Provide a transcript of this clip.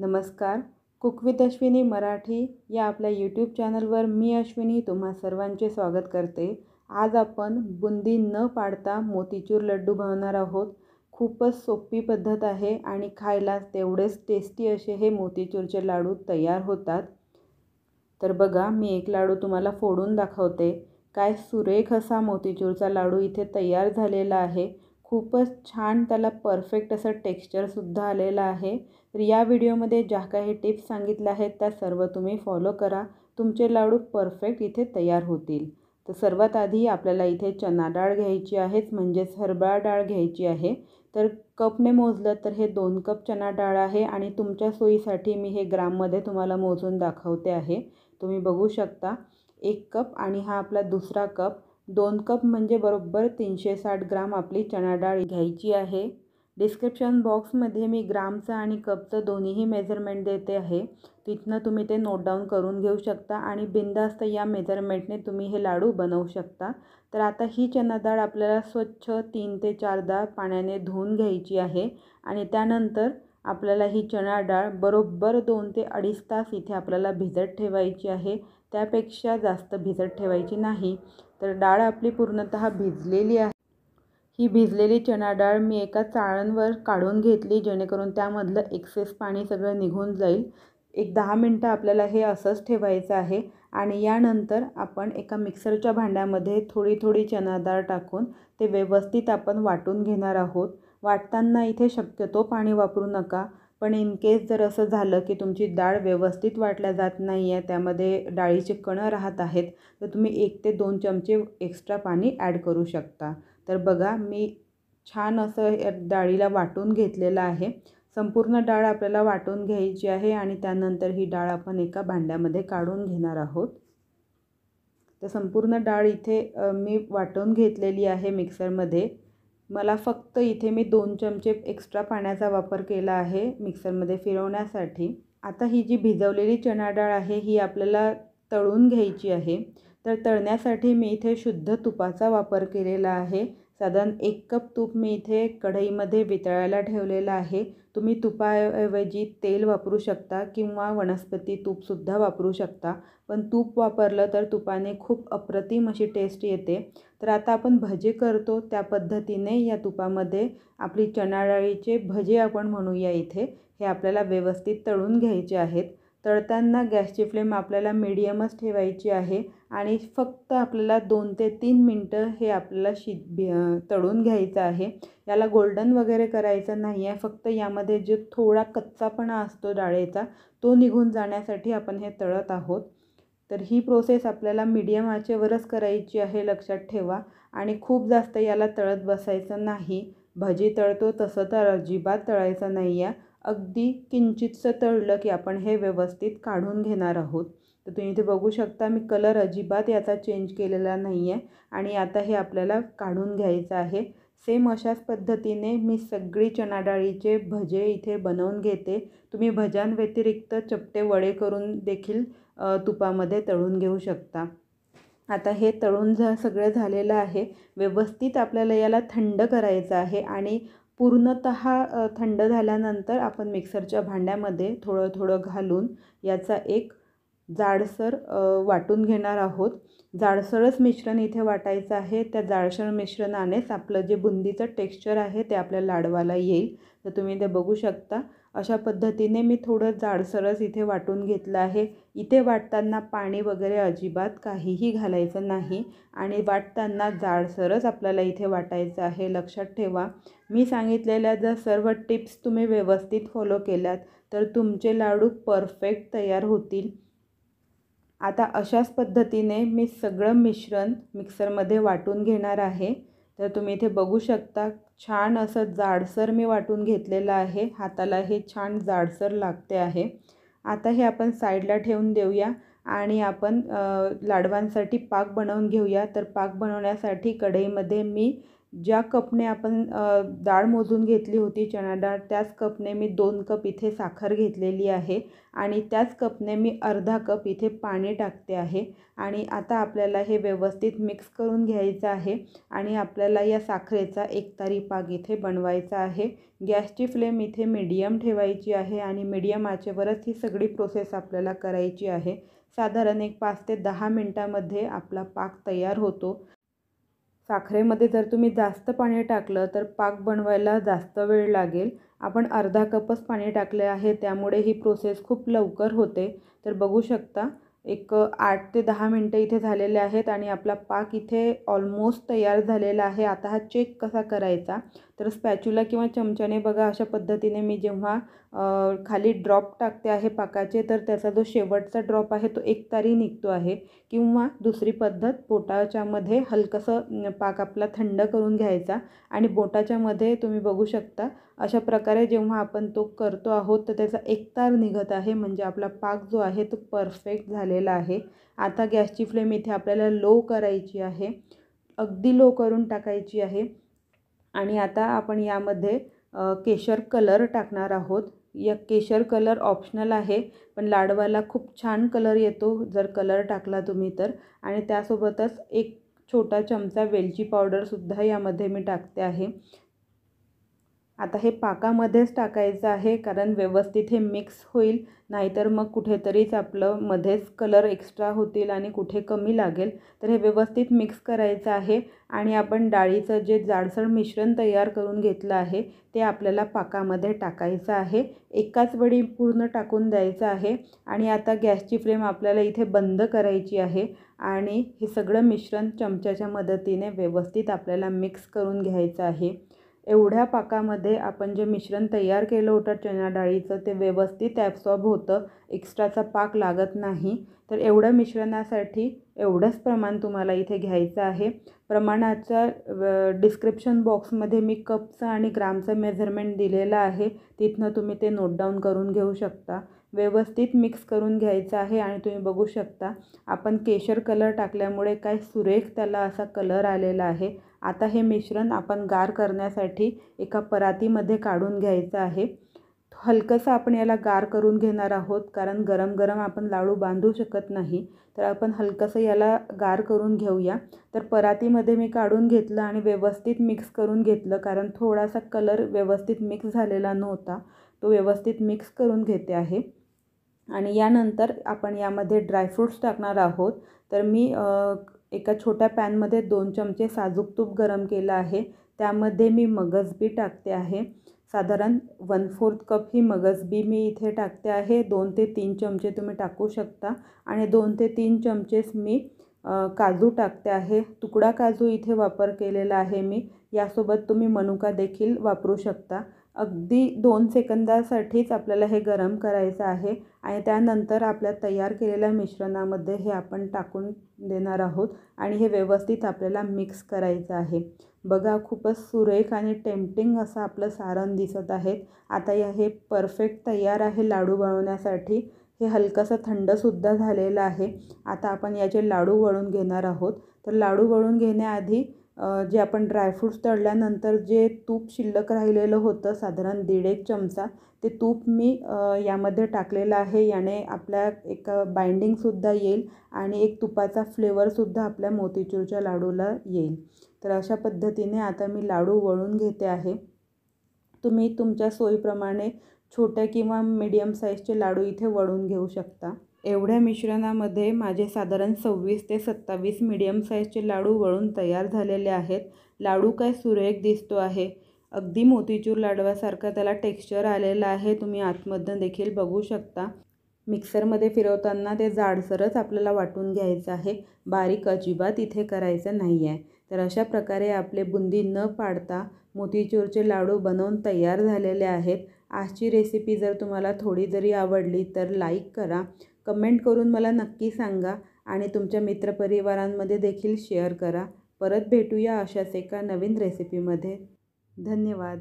नमस्कार cook with Ashwini Marathi या आपल्या यूट्यूब चॅनलवर मी अश्विनी तुम्हा सर्वांचे स्वागत करते आज आपण बुंदी न पाडता मोतीचूर लड्डू बनवणार आहोत खूपच सोपी पद्धत आहे आणि खायला तेवढेच टेस्टी असे हे मोतीचूरचे लाडू तयार होतात तर बघा मी एक लाडू तुम्हाला फोडून दाखवते काय सुरेख असा मोतीचूरचा लाडू इथे तयार झालेला आहे खूपच छान त्याला परफेक्ट असं टेक्स्चरसुद्धा आलेलं आहे तर या व्हिडिओमध्ये ज्या काही टिप्स सांगितल्या आहेत त्या सर्व तुम्ही फॉलो करा तुमचे लाडू परफेक्ट इथे तयार होतील तर सर्वात आधी आपल्याला इथे चना डाळ घ्यायची आहेच म्हणजेच हरभरा डाळ घ्यायची आहे तर कपने मोजलं तर हे दोन कप चना डाळ आहे आणि तुमच्या सोयीसाठी मी हे ग्राममध्ये तुम्हाला मोजून दाखवते आहे तुम्ही बघू शकता एक कप आणि हा आपला दुसरा कप दोन कप म्हणजे बरोबर तीनशे साठ ग्राम आपली चना डाळ घ्यायची आहे डिस्क्रिप्शन बॉक्समध्ये मी ग्रामचं आणि कपचं दोन्हीही मेजरमेंट देते आहे तिथनं तुम्ही ते नोट डाऊन करून घेऊ शकता आणि बिंदास्त या मेजरमेंटने तुम्ही हे लाडू बनवू शकता तर आता ही चणाडाळ डाळ आपल्याला स्वच्छ तीन ते चारदा पाण्याने धुवून घ्यायची आहे आणि त्यानंतर आपल्याला ही चणा डाळ बरोबर दोन ते अडीच तास इथे आपल्याला भिजत ठेवायची आहे त्यापेक्षा जास्त भिजत ठेवायची नाही तर डाळ आपली पूर्णतः भिजलेली आहे ही भिजलेली चणा डाळ मी एका चाळणवर काढून घेतली जेणेकरून त्यामधलं एक्सेस पाणी सगळं निघून जाईल एक दहा मिनटं आपल्याला हे असंच ठेवायचं आहे आणि यानंतर आपण एका मिक्सरच्या भांड्यामध्ये थोडी थोडी चणा डाळ टाकून ते व्यवस्थित आपण वाटून घेणार आहोत वाटताना इथे शक्यतो पाणी वापरू नका पण इन केस जर असं झालं की तुमची डाळ व्यवस्थित वाटल्या जात नाही आहे त्यामध्ये डाळीचे कणं राहत आहेत तर तुम्ही एक ते दोन चमचे एक्स्ट्रा पाणी ॲड करू शकता तर बघा मी छान असं या डाळीला वाटून घेतलेलं आहे संपूर्ण डाळ आपल्याला वाटून घ्यायची आहे आणि त्यानंतर ही डाळ आपण एका भांड्यामध्ये काढून घेणार आहोत तर संपूर्ण डाळ इथे मी वाटून घेतलेली आहे मिक्सरमध्ये मला फक्त इथे मी दोन चमचे एक्स्ट्रा पाण्याचा वापर केला आहे मिक्सरमध्ये फिरवण्यासाठी आता ही जी भिजवलेली चणा डाळ आहे ही आपल्याला तळून घ्यायची आहे तर तळण्यासाठी मी इथे शुद्ध तुपाचा वापर केलेला आहे साधारण एक कप तूप मी इथे कढईमध्ये वितळायला ठेवलेलं आहे तुम्ही तुपाऐवजी तेल वापरू शकता किंवा वनस्पती तूपसुद्धा वापरू शकता पण तूप वापरलं तर तुपाने खूप अप्रतिम अशी टेस्ट येते तर आता आपण भजे करतो त्या पद्धतीने या तुपामध्ये आपली चणाडाळीचे भजे आपण म्हणूया इथे हे आपल्याला व्यवस्थित तळून घ्यायचे आहेत तळताना गॅसची फ्लेम आपल्याला मिडियमच ठेवायची आहे आणि फक्त आपल्याला दोन ते तीन मिनटं हे आपल्याला शि तळून घ्यायचं आहे याला गोल्डन वगैरे करायचं नाही आहे फक्त यामध्ये जो थोडा कच्चापणा असतो डाळेचा तो निघून जाण्यासाठी आपण हे तळत आहोत तर ही प्रोसेस आपल्याला मिडियम आचेवरच करायची आहे लक्षात ठेवा आणि खूप जास्त याला तळत बसायचं नाही भजी तळतो तसं तर अजिबात तळायचं नाही आहे अगदी किंचितसं तळलं की आपण हे व्यवस्थित काढून घेणार आहोत तर तुम्ही इथे बघू शकता मी कलर अजिबात याचा चेंज केलेला नाही आहे आणि आता हे आपल्याला काढून घ्यायचं आहे सेम अशाच पद्धतीने मी सगळी चणाडाळीचे भजे इथे बनवून घेते तुम्ही भज्यांव्यतिरिक्त चपटे वडे करून देखील तुपामध्ये तळून घेऊ शकता आता हे तळून झा सगळं झालेलं आहे व्यवस्थित आपल्याला याला थंड करायचं आहे आणि पूर्णत थंड झाल्यानंतर आपण मिक्सरच्या भांड्यामध्ये थोडं थोडं घालून याचा एक जाडसर वाटून घेणार आहोत जाडसरच मिश्रण इथे वाटायचं आहे त्या जाडसर मिश्रणानेच आपलं जे बुंदीचं टेक्स्चर आहे ते आपल्या लाडवाला येईल तर तुम्ही ते बघू शकता अशा पद्धतीने मी थोडं जाडसरच इथे वाटून घेतलं आहे इथे वाटताना पाणी वगैरे अजिबात काहीही घालायचं नाही आणि वाटताना जाडसरच आपल्याला इथे वाटायचं आहे लक्षात ठेवा मी सांगितलेल्या जर सर्व टिप्स तुम्ही व्यवस्थित फॉलो केल्यात तर तुमचे लाडू परफेक्ट तयार होतील आता अशाच पद्धतीने मी सगळं मिश्रण मिक्सरमध्ये वाटून घेणार आहे तर तुम्ही इथे बघू शकता छान असं जाडसर मी वाटून घेतलेलं आहे हाताला हे छान जाडसर लागते आहे आता हे आपण साईडला ठेवून देऊया आणि आपण लाडवांसाठी पाक बनवून घेऊया तर पाक बनवण्यासाठी कढईमध्ये मी ज्या कपने आपण डाळ मोजून घेतली होती चणा डाळ त्याच कपने मी दोन कप इथे साखर घेतलेली आहे आणि त्याच कपने मी अर्धा कप इथे पाणी टाकते आहे आणि आता आपल्याला हे व्यवस्थित मिक्स करून घ्यायचं आहे आणि आपल्याला या साखरेचा एकतारी पाक इथे बनवायचा आहे गॅसची फ्लेम इथे मीडियम ठेवायची आहे आणि मीडियम आचेवरच ही सगळी प्रोसेस आपल्याला करायची आहे साधारण एक पाच ते दहा मिनटामध्ये आपला पाक तयार होतो साखरेमध्ये जर तुम्ही जास्त पाणी टाकलं तर पाक बनवायला जास्त वेळ लागेल आपण अर्धा कपच पाणी टाकले आहे त्यामुळे ही प्रोसेस खूप लवकर होते तर बघू शकता एक आठ ते दहा मिनटं इथे झालेले आहेत आणि आपला पाक इथे ऑलमोस्ट तयार झालेला आहे आता हा चेक कसा करायचा तर स्पॅच्युला किंवा चमच्याने बघा अशा पद्धतीने मी जेव्हा खाली ड्रॉप टाकते आहे पाकाचे तर त्याचा जो शेवटचा ड्रॉप आहे तो एक तारी निघतो आहे किंवा दुसरी पद्धत बोटाच्यामध्ये हलकंसं पाक आपला थंड करून घ्यायचा आणि बोटाच्यामध्ये तुम्ही बघू शकता अशा प्रकारे जेव्हा आपण तो करतो आहोत तर त्याचा एकतार निघत आहे म्हणजे आपला पाक जो आहे तो परफेक्ट झालेला आहे आता गॅसची फ्लेम इथे आपल्याला लो करायची आहे अगदी लो करून टाकायची आहे आणि आता आपण यामध्ये केशर कलर टाकणार आहोत या केशर कलर ऑप्शनल आहे पण लाडवाला खूप छान कलर येतो जर कलर टाकला तुम्ही तर आणि त्यासोबतच एक छोटा चमचा वेलची पावडरसुद्धा यामध्ये मी टाकते आहे आता हे पाकामध्येच टाकायचं आहे कारण व्यवस्थित हे मिक्स होईल नाहीतर मग कुठेतरीच आपलं मध्येच कलर एक्स्ट्रा होतील आणि कुठे कमी लागेल तर हे व्यवस्थित मिक्स करायचं आहे आणि आपण डाळीचं जे जाडसर मिश्रण तयार करून घेतलं आहे ते आपल्याला पाकामध्ये टाकायचं आहे एकाच वेळी पूर्ण टाकून द्यायचं आहे आणि आता गॅसची फ्लेम आपल्याला इथे बंद करायची आहे आणि हे सगळं मिश्रण चमच्याच्या मदतीने व्यवस्थित आपल्याला मिक्स करून घ्यायचं आहे एवढ्या पाकामध्ये आपण जे मिश्रण तयार केलं होतं चणा डाळीचं ते व्यवस्थित ॲपसॉब होतं एक्स्ट्राचा पाक लागत नाही तर एवढं मिश्रणासाठी एवढंच प्रमाण तुम्हाला इथे घ्यायचं आहे प्रमाणाचं डिस्क्रिप्शन बॉक्समध्ये मी कपचं आणि ग्रामचं मेझरमेंट दिलेलं आहे तिथनं तुम्ही ते नोट डाऊन करून घेऊ शकता व्यवस्थित मिक्स करून घ्यायचं आहे आणि तुम्ही बघू शकता आपण केशर कलर टाकल्यामुळे काय सुरेख त्याला असा कलर आलेला आहे आता हे मिश्रण आपण गार करण्यासाठी एका परातीमध्ये काढून घ्यायचं आहे हलकंसं आपण याला गार करून घेणार आहोत कारण गरम गरम आपण लाडू बांधू शकत नाही तर आपण हलकंसं याला गार करून घेऊया तर परातीमध्ये मी काढून घेतलं आणि व्यवस्थित मिक्स करून घेतलं कारण थोडासा कलर व्यवस्थित मिक्स झालेला नव्हता तो व्यवस्थित मिक्स करून घेते आहे आणि यानंतर आपण यामध्ये ड्रायफ्रूट्स टाकणार आहोत तर मी एका छोट्या पॅनमध्ये दोन चमचे साजूक तूप गरम केलं आहे त्यामध्ये मी मगज बी टाकते आहे साधारण वन फोर्थ कप ही मगज बी मी इथे टाकते आहे दोन ते तीन चमचे तुम्ही टाकू शकता आणि दोन ते तीन चमचेस मी काजू टाकते आहे तुकडा काजू इथे वापर केलेला आहे मी यासोबत तुम्ही मनुका देखील वापरू शकता अगदी दोन सेकंदासाठीच आपल्याला हे गरम करायचं आहे आणि त्यानंतर आपल्या तयार केलेल्या मिश्रणामध्ये हे आपण टाकून देणार आहोत आणि हे व्यवस्थित आपल्याला मिक्स करायचं आहे बघा खूपच सुरेख आणि टेम्पटिंग असं आपलं सारण दिसत आहे आता या हे परफेक्ट तयार आहे लाडू बनवण्यासाठी हे हलकंसं थंडसुद्धा झालेलं आहे आता आपण याचे लाडू वळून घेणार आहोत तर लाडू वळून घेण्याआधी जे आपण ड्रायफ्रूट्स तळल्यानंतर जे तूप शिल्लक राहिलेलं होतं साधारण दीड एक चमचा ते तूप मी यामध्ये टाकलेलं आहे याने आपल्या एक बाइंडिंगसुद्धा येईल आणि एक तुपाचा फ्लेवरसुद्धा आपल्या मोतीचूरच्या लाडूला येईल तर अशा पद्धतीने आता मी लाडू वळून घेते आहे तुम्ही तुमच्या सोयीप्रमाणे छोट्या किंवा मीडियम साईजचे लाडू इथे वळून घेऊ शकता एवढ्या मिश्रणामध्ये माझे साधारण सव्वीस ते सत्तावीस मीडियम साईजचे लाडू वळून तयार झालेले आहेत लाडू काय सुरेख दिसतो आहे अगदी मोतीचूर लाडवासारखा त्याला टेक्स्चर आलेला आहे तुम्ही आतमधनं देखील बघू शकता मिक्सरमध्ये फिरवताना ते जाडसरच आपल्याला वाटून घ्यायचं आहे बारीक अजिबात इथे करायचं नाही आहे तर अशा प्रकारे आपले बुंदी न पाडता मोतीचूरचे लाडू बनवून तयार झालेले आहेत आजची रेसिपी जर तुम्हाला थोडी जरी आवडली तर लाईक करा कमेंट करून मला नक्की सांगा आणि तुमच्या मित्रपरिवारांमध्ये देखील शेअर करा परत भेटूया अशाच एका नवीन रेसिपीमध्ये धन्यवाद